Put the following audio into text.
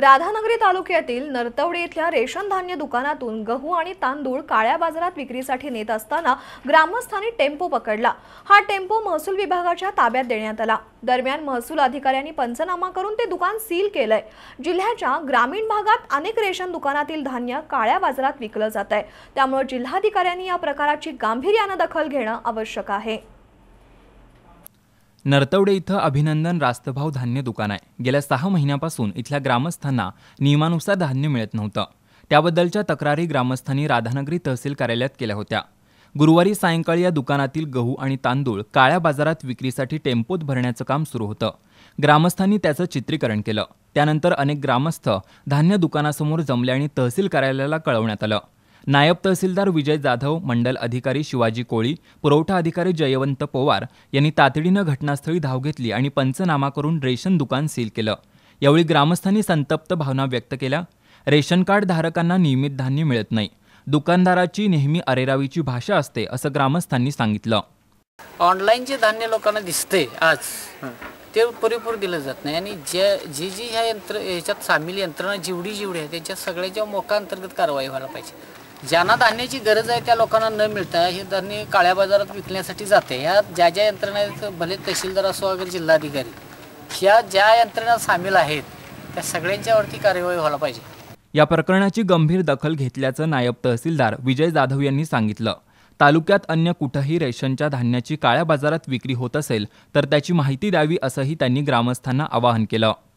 राधानगरी तालुक्यातील नरतवडे इथल्या रेशन धान्य दुकानातून गहू आणि तांदूळ काळ्या बाजारात विक्रीसाठी नेत असताना ग्रामस्थांनी टेम्पो पकडला हा टेम्पो महसूल विभागाच्या ताब्यात देण्यात आला दरम्यान महसूल अधिकाऱ्यांनी पंचनामा करून ते दुकान सील केलंय जिल्ह्याच्या ग्रामीण भागात अनेक रेशन दुकानातील धान्य काळ्या बाजारात विकलं जात आहे त्यामुळे जिल्हाधिकाऱ्यांनी या प्रकाराची गांभीर्यानं दखल घेणं आवश्यक आहे नरतवडे इथं अभिनंदन रास्तभाव धान्य दुकान आहे गेल्या सहा महिन्यापासून इथल्या ग्रामस्थांना नियमानुसार धान्य मिळत नव्हतं त्याबद्दलच्या तक्रारी ग्रामस्थांनी राधानगरी तहसील कार्यालयात केल्या होत्या गुरुवारी सायंकाळी या दुकानातील गहू आणि तांदूळ काळ्या बाजारात विक्रीसाठी टेम्पोत भरण्याचं काम सुरू होतं ग्रामस्थांनी त्याचं चित्रीकरण केलं त्यानंतर अनेक ग्रामस्थ धान्य दुकानासमोर जमले आणि तहसील कार्यालयाला कळवण्यात आलं नायब तहसीलदार विजय जाधव मंडल अधिकारी शिवाजी कोळी पुरवठा अधिकारी जयवंत पवार यांनी तातडीनं घटनास्थळी धाव घेतली आणि पंचनामा करून रेशन दुकान सील केलं यावेळी ग्रामस्थांनी संतप्त भावना व्यक्त केल्या रेशन कार्ड धारकांना नियमित धान्य मिळत नाही दुकानदाराची नेहमी अरेरावीची भाषा असते असं ग्रामस्थांनी सांगितलं ऑनलाईन जे धान्य लोकांना दिसते आज ते पुरेपूर दिलं जात नाही आणि जे जी जी ह्या यंत्र ह्याच्यात सामील यंत्रणा जेवढी जेवढी आहे त्यांच्या सगळ्याच्या मोका अंतर्गत कारवाई व्हायला पाहिजे ज्यांना धान्याची गरज आहे त्या लोकांना न मिळता हे धान्य काळ्या बाजारात विकण्यासाठी जाते या ज्या ज्या यंत्रणा भले तहसीलदार असो वगैरे जिल्हाधिकारी ह्या ज्या यंत्रणा सामील आहेत त्या सगळ्यांच्यावरती कार्यवाही व्हायला पाहिजे या प्रकरणाची गंभीर दखल घेतल्याचं नायब तहसीलदार विजय जाधव यांनी सांगितलं तालुक्यात अन्य कुठंही रेशनच्या धान्याची काळ्या बाजारात विक्री होत असेल तर त्याची माहिती द्यावी असंही त्यांनी ग्रामस्थांना आवाहन केलं